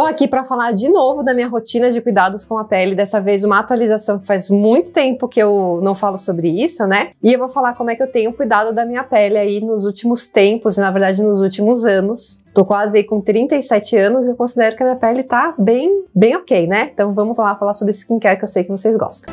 Tô aqui para falar de novo da minha rotina de cuidados com a pele, dessa vez uma atualização que faz muito tempo que eu não falo sobre isso, né? E eu vou falar como é que eu tenho cuidado da minha pele aí nos últimos tempos, na verdade nos últimos anos. Tô quase aí com 37 anos e eu considero que a minha pele tá bem, bem ok, né? Então vamos lá falar sobre skincare que eu sei que vocês gostam.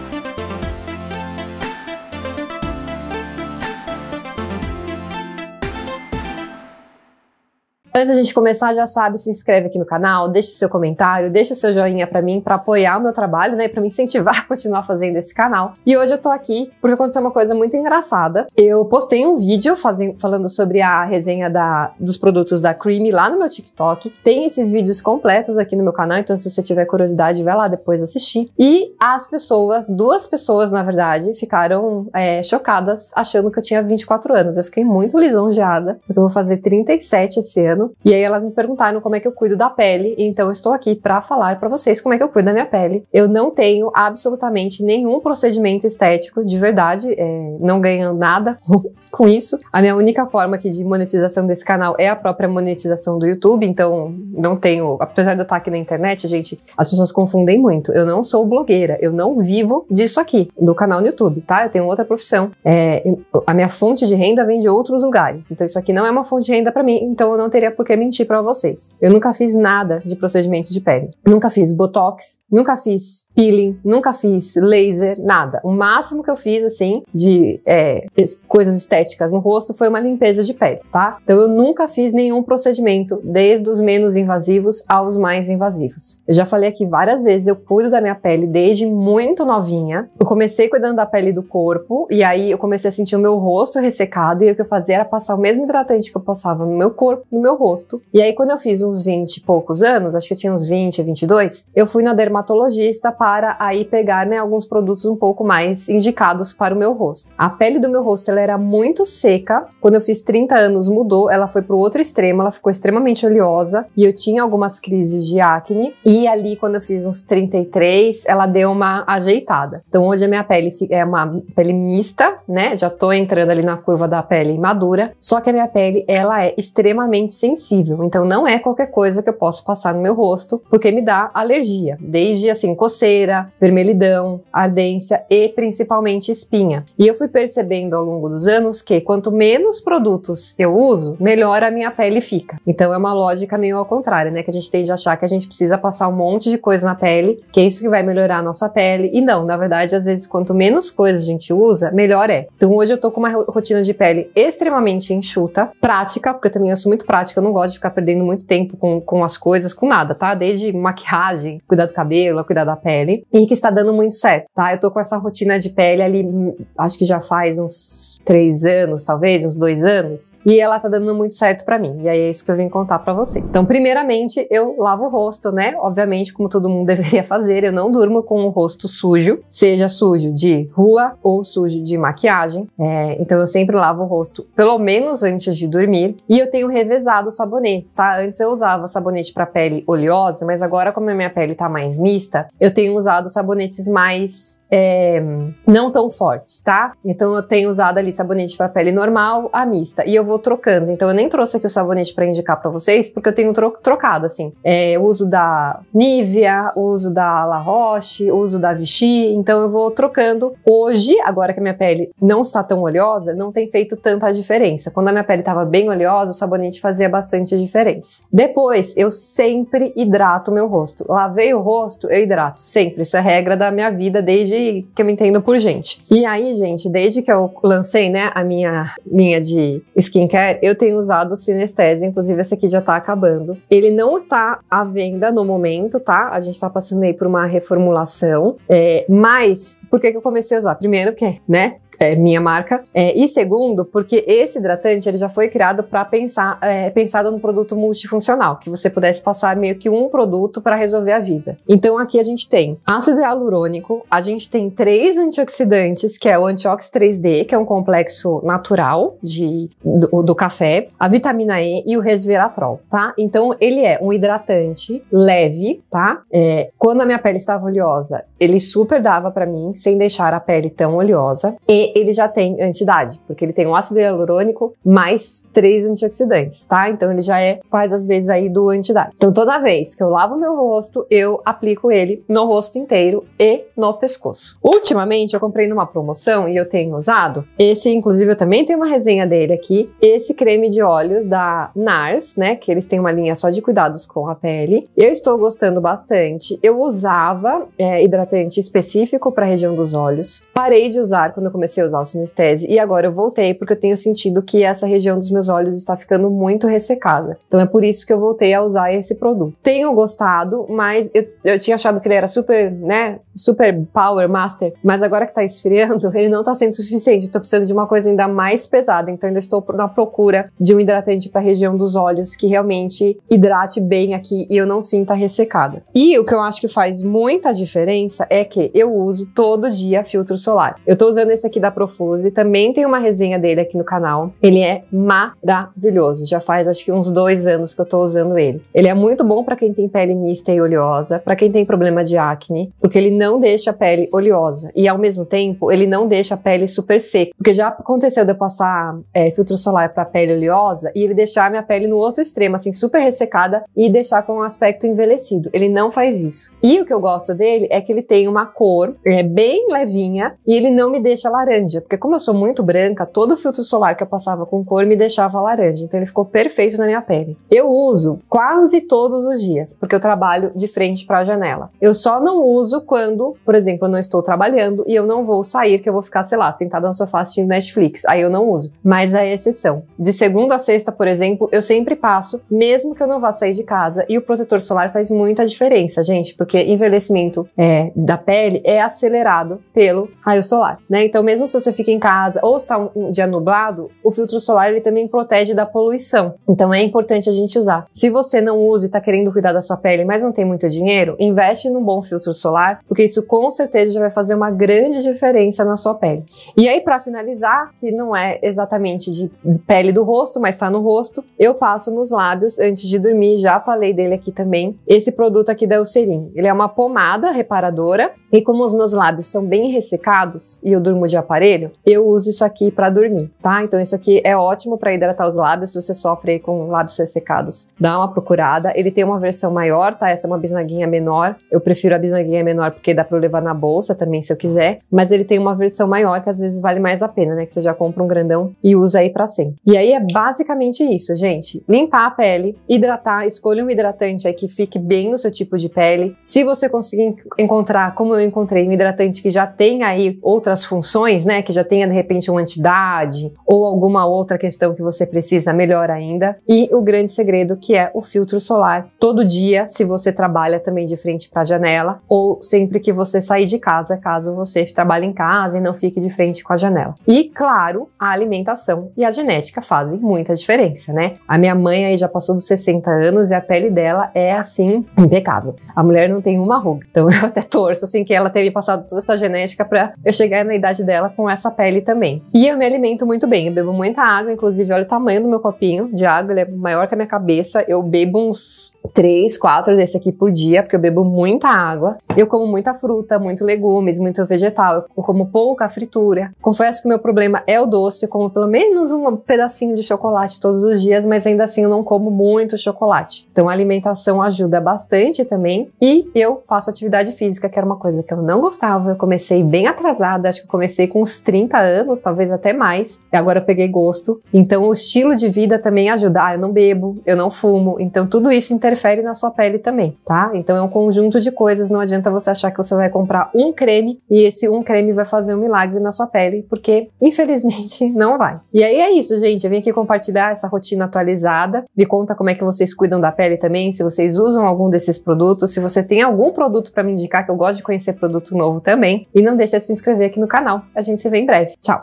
Antes da gente começar, já sabe, se inscreve aqui no canal, deixa o seu comentário, deixa o seu joinha para mim, para apoiar o meu trabalho, né, para me incentivar a continuar fazendo esse canal. E hoje eu tô aqui porque aconteceu uma coisa muito engraçada. Eu postei um vídeo fazendo, falando sobre a resenha da, dos produtos da Creamy lá no meu TikTok. Tem esses vídeos completos aqui no meu canal, então se você tiver curiosidade, vai lá depois assistir. E as pessoas, duas pessoas na verdade, ficaram é, chocadas achando que eu tinha 24 anos. Eu fiquei muito lisonjeada, porque eu vou fazer 37 esse ano. E aí elas me perguntaram como é que eu cuido da pele, então eu estou aqui para falar para vocês como é que eu cuido da minha pele. Eu não tenho absolutamente nenhum procedimento estético, de verdade, é, não ganho nada com isso. A minha única forma aqui de monetização desse canal é a própria monetização do YouTube, então não tenho, apesar de eu estar aqui na internet, gente, as pessoas confundem muito. Eu não sou blogueira, eu não vivo disso aqui, do canal no YouTube, tá? Eu tenho outra profissão. É, a minha fonte de renda vem de outros lugares, então isso aqui não é uma fonte de renda para mim, então eu não teria teria é por que mentir para vocês. Eu nunca fiz nada de procedimento de pele. Nunca fiz botox, nunca fiz peeling, nunca fiz laser, nada. O máximo que eu fiz, assim, de é, coisas estéticas no rosto foi uma limpeza de pele, tá? Então eu nunca fiz nenhum procedimento, desde os menos invasivos aos mais invasivos. Eu já falei aqui várias vezes, eu cuido da minha pele desde muito novinha. Eu comecei cuidando da pele do corpo, e aí eu comecei a sentir o meu rosto ressecado, e o que eu fazia era passar o mesmo hidratante que eu passava no meu corpo, no meu rosto. E aí, quando eu fiz uns 20 e poucos anos, acho que eu tinha uns 20, 22, eu fui na dermatologista para aí pegar né, alguns produtos um pouco mais indicados para o meu rosto. A pele do meu rosto ela era muito seca. Quando eu fiz 30 anos, mudou. Ela foi para o outro extremo, ela ficou extremamente oleosa e eu tinha algumas crises de acne. E ali, quando eu fiz uns 33, ela deu uma ajeitada. Então, hoje a minha pele é uma pele mista, né? Já tô entrando ali na curva da pele madura. Só que a minha pele, ela é extremamente sensível sensível, então não é qualquer coisa que eu posso passar no meu rosto, porque me dá alergia, desde assim coceira, vermelhidão, ardência e principalmente espinha. E eu fui percebendo ao longo dos anos que quanto menos produtos eu uso, melhor a minha pele fica. Então é uma lógica meio ao contrário, né, que a gente tem de achar que a gente precisa passar um monte de coisa na pele, que é isso que vai melhorar a nossa pele. E não, na verdade, às vezes quanto menos coisas a gente usa, melhor é. Então hoje eu tô com uma rotina de pele extremamente enxuta, prática, porque também eu sou muito prática eu não gosto de ficar perdendo muito tempo com, com as coisas, com nada, tá? Desde maquiagem, cuidar do cabelo, cuidar da pele. E que está dando muito certo, tá? Eu tô com essa rotina de pele ali, hum, acho que já faz uns três anos, talvez, uns dois anos, e ela tá dando muito certo para mim. E aí é isso que eu vim contar para você. Então, primeiramente, eu lavo o rosto, né? Obviamente, como todo mundo deveria fazer, eu não durmo com o rosto sujo, seja sujo de rua ou sujo de maquiagem. É, então, eu sempre lavo o rosto, pelo menos antes de dormir. E eu tenho revezado sabonetes, tá? Antes eu usava sabonete para pele oleosa, mas agora, como a minha pele tá mais mista, eu tenho usado sabonetes mais é, não tão fortes, tá? Então, eu tenho usado ali sabonete para pele normal a mista. E eu vou trocando. Então eu nem trouxe aqui o sabonete para indicar para vocês, porque eu tenho tro trocado, assim. É, uso da Nivea, uso da La Roche, uso da Vichy. Então eu vou trocando. Hoje, agora que a minha pele não está tão oleosa, não tem feito tanta diferença. Quando a minha pele estava bem oleosa, o sabonete fazia bastante diferença. Depois, eu sempre hidrato meu rosto. Lavei o rosto, eu hidrato. Sempre. Isso é regra da minha vida desde que eu me entendo por gente. E aí, gente, desde que eu lancei né, a minha linha de skincare, eu tenho usado o Sinesthesia, inclusive esse aqui já tá acabando. Ele não está à venda no momento, tá? A gente tá passando aí por uma reformulação, é, mas por que, que eu comecei a usar? Primeiro que, né, é, minha marca. É, e segundo, porque esse hidratante ele já foi criado para pensar, é, pensado no produto multifuncional, que você pudesse passar meio que um produto para resolver a vida. Então aqui a gente tem ácido hialurônico, a gente tem três antioxidantes, que é o antiox 3D, que é um complexo natural de, do, do café, a vitamina E e o resveratrol, tá? Então ele é um hidratante leve, tá? É, quando a minha pele estava oleosa, ele super dava para mim, sem deixar a pele tão oleosa. E ele já tem antidade, porque ele tem um ácido hialurônico mais três antioxidantes, tá? Então ele já é quase às vezes aí do antidade. Então toda vez que eu lavo meu rosto, eu aplico ele no rosto inteiro e no pescoço. Ultimamente eu comprei numa promoção e eu tenho usado esse, inclusive eu também tenho uma resenha dele aqui, esse creme de olhos da NARS, né, que eles têm uma linha só de cuidados com a pele. Eu estou gostando bastante. Eu usava é, hidratante específico para a região dos olhos. Parei de usar quando eu comecei comecei a usar o sinestese e agora eu voltei porque eu tenho sentido que essa região dos meus olhos está ficando muito ressecada. Então é por isso que eu voltei a usar esse produto. Tenho gostado, mas eu, eu tinha achado que ele era super, né, super power master, mas agora que tá esfriando, ele não tá sendo suficiente. tô precisando de uma coisa ainda mais pesada, então ainda estou na procura de um hidratante para a região dos olhos que realmente hidrate bem aqui e eu não sinta ressecada. E o que eu acho que faz muita diferença é que eu uso todo dia filtro solar. Eu tô usando esse aqui da da Profuso e também tem uma resenha dele aqui no canal. Ele é maravilhoso. Já faz acho que uns dois anos que eu tô usando ele. Ele é muito bom para quem tem pele mista e oleosa, para quem tem problema de acne, porque ele não deixa a pele oleosa e ao mesmo tempo ele não deixa a pele super seca, porque já aconteceu de eu passar é, filtro solar para pele oleosa e ele deixar a minha pele no outro extremo, assim super ressecada e deixar com um aspecto envelhecido. Ele não faz isso. E o que eu gosto dele é que ele tem uma cor é bem levinha e ele não me deixa laranja laranja, porque como eu sou muito branca, todo o filtro solar que eu passava com cor me deixava laranja, então ele ficou perfeito na minha pele. Eu uso quase todos os dias, porque eu trabalho de frente para a janela. Eu só não uso quando, por exemplo, eu não estou trabalhando e eu não vou sair, que eu vou ficar, sei lá, sentada no sofá assistindo Netflix. Aí eu não uso, mas é exceção. De segunda a sexta, por exemplo, eu sempre passo, mesmo que eu não vá sair de casa, e o protetor solar faz muita diferença, gente, porque envelhecimento é, da pele é acelerado pelo raio solar, né? Então, mesmo se você fica em casa ou está um dia nublado, o filtro solar ele também protege da poluição. Então é importante a gente usar. Se você não usa e está querendo cuidar da sua pele, mas não tem muito dinheiro, investe num bom filtro solar, porque isso com certeza já vai fazer uma grande diferença na sua pele. E aí para finalizar, que não é exatamente de pele do rosto, mas está no rosto, eu passo nos lábios antes de dormir. Já falei dele aqui também. Esse produto aqui da Eucerin, ele é uma pomada reparadora e como os meus lábios são bem ressecados e eu durmo de aparelho, eu uso isso aqui para dormir, tá? Então isso aqui é ótimo para hidratar os lábios se você sofre com lábios ressecados. Dá uma procurada. Ele tem uma versão maior, tá? Essa é uma bisnaguinha menor. Eu prefiro a bisnaguinha menor porque dá para levar na bolsa também se eu quiser, mas ele tem uma versão maior que às vezes vale mais a pena, né? Que você já compra um grandão e usa aí para sempre. E aí é basicamente isso, gente. Limpar a pele, hidratar, escolha um hidratante aí que fique bem no seu tipo de pele. Se você conseguir encontrar, como eu encontrei, um hidratante que já tem aí outras funções mais, né, que já tenha de repente uma entidade ou alguma outra questão que você precisa, melhor ainda. E o grande segredo que é o filtro solar. Todo dia, se você trabalha também de frente para a janela ou sempre que você sair de casa, caso você trabalhe em casa e não fique de frente com a janela. E claro, a alimentação e a genética fazem muita diferença, né? A minha mãe aí já passou dos 60 anos e a pele dela é assim impecável. A mulher não tem uma ruga. Então eu até torço assim que ela tenha passado toda essa genética para eu chegar na idade dela com essa pele também. E eu me alimento muito bem, eu bebo muita água, inclusive olha o tamanho do meu copinho de água, ele é maior que a minha cabeça. Eu bebo uns 3, 4 desse aqui por dia, porque eu bebo muita água. Eu como muita fruta, muito legumes, muito vegetal, eu como pouca fritura. Confesso que o meu problema é o doce, eu como pelo menos um pedacinho de chocolate todos os dias, mas ainda assim eu não como muito chocolate. Então a alimentação ajuda bastante também. E eu faço atividade física, que era uma coisa que eu não gostava, eu comecei bem atrasada, acho que eu comecei com com uns 30 anos, talvez até mais. E agora eu peguei gosto. Então o estilo de vida também ajuda. Ah, eu não bebo, eu não fumo. Então tudo isso interfere na sua pele também, tá? Então é um conjunto de coisas. Não adianta você achar que você vai comprar um creme e esse um creme vai fazer um milagre na sua pele, porque infelizmente não vai. E aí é isso, gente. Eu vim aqui compartilhar essa rotina atualizada. Me conta como é que vocês cuidam da pele também, se vocês usam algum desses produtos, se você tem algum produto para me indicar, que eu gosto de conhecer produto novo também. E não deixa de se inscrever aqui no canal. A gente se vê em breve. Tchau!